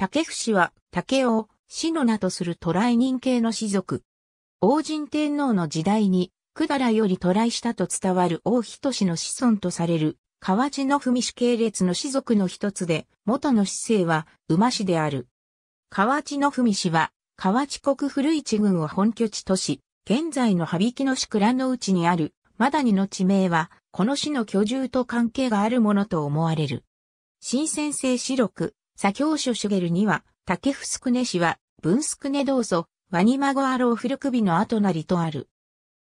竹伏は竹を死の名とする渡来人系の士族。王神天皇の時代に、百済より渡来したと伝わる王人氏の子孫とされる、河内の文氏系列の士族の一つで、元の姿勢は馬氏である。河内の文氏は、河内国古市郡を本拠地とし、現在の羽曳野市倉の内にある、マダニの地名は、この市の居住と関係があるものと思われる。新鮮性四六、左京書シげるには、竹ふすくね氏は、文すくねどうぞ、ワニマゴアロー古首の後なりとある。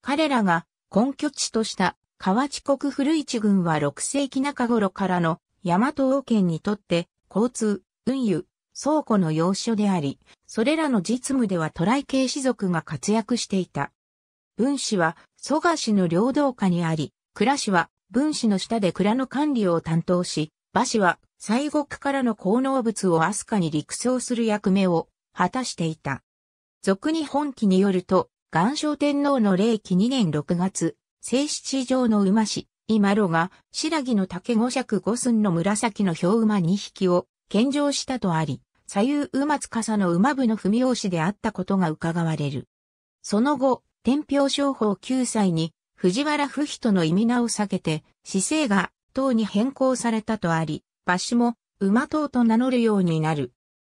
彼らが根拠地とした河内国古市郡は6世紀中頃からの大和王権にとって交通、運輸、倉庫の要所であり、それらの実務では渡来系士族が活躍していた。文氏は蘇我氏の領導下にあり、倉氏は文氏の下で倉の管理を担当し、馬氏は西国からの高能物をアスカに陸送する役目を果たしていた。俗に本記によると、岩礁天皇の霊紀2年6月、正七条の馬氏、今路が、白木の竹五尺五寸の紫の氷馬2匹を、献上したとあり、左右馬司の馬部の文押しであったことが伺われる。その後、天平商法9歳に、藤原不との意味名を避けて、姿勢が、党に変更されたとあり、場所も馬党と名乗るようになる。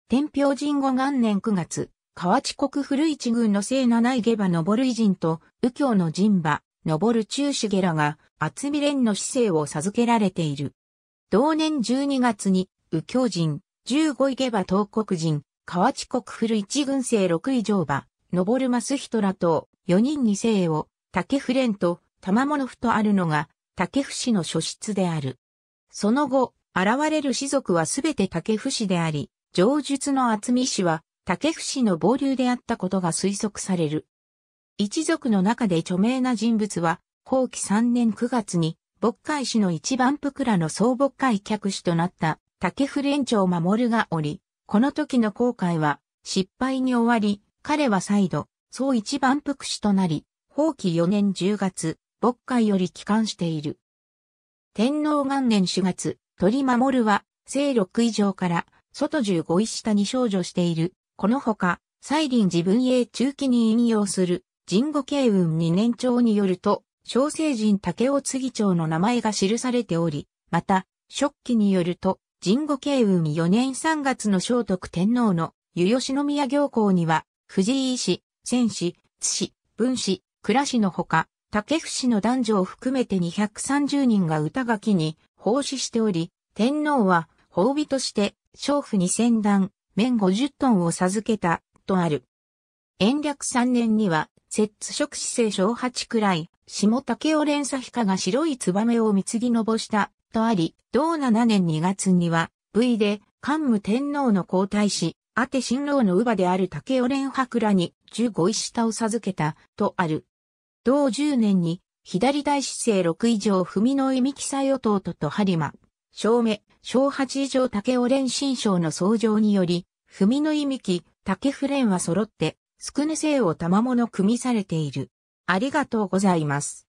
天平神後元年9月、河内国古市郡の聖七井下馬昇偉人と右京の神馬、昇る中主下らが厚見連の姿勢を授けられている。同年12月に右京人、15位下馬東国人、河内国古市郡聖6位乗馬、昇る増人らと4人に姓を竹不連と玉物府とあるのが竹死の書室である。その後、現れる氏族はすべて竹氏であり、上述の厚見氏は竹氏の傍流であったことが推測される。一族の中で著名な人物は、後期3年9月に、牧会氏の一番福クの総牧会客氏となった竹フ連長守がおり、この時の後悔は失敗に終わり、彼は再度、総一番福氏となり、法期4年10月、牧会より帰還している。天皇元年4月、鳥守は、聖6以上から、外15位下に少女している。このほか、西林自分へ中期に引用する、神護慶雲二年帳によると、小聖人竹尾継長の名前が記されており、また、食期によると、神護慶雲四年三月の聖徳天皇の、湯吉宮行行には、藤井医師、戦士、津師、文士、倉士のほか、竹伏の男女を含めて230人が歌書きに奉仕しており、天皇は褒美として、娼婦に千段、綿五十トンを授けた、とある。延暦三年には、摂津職士正小八くらい、下竹雄連佐彦が白い燕を貢ぎのぼした、とあり、同七年二月には、部位で、桓武天皇の皇太子、あて新郎の乳母である竹尾連白らに、十五石下を授けた、とある。同十年に、左大姿勢6以上文の井美記載弟と播磨、正目、小八以上竹尾連新章の創上により、文の意美記、竹不連は揃って、つくね性を賜物組みされている。ありがとうございます。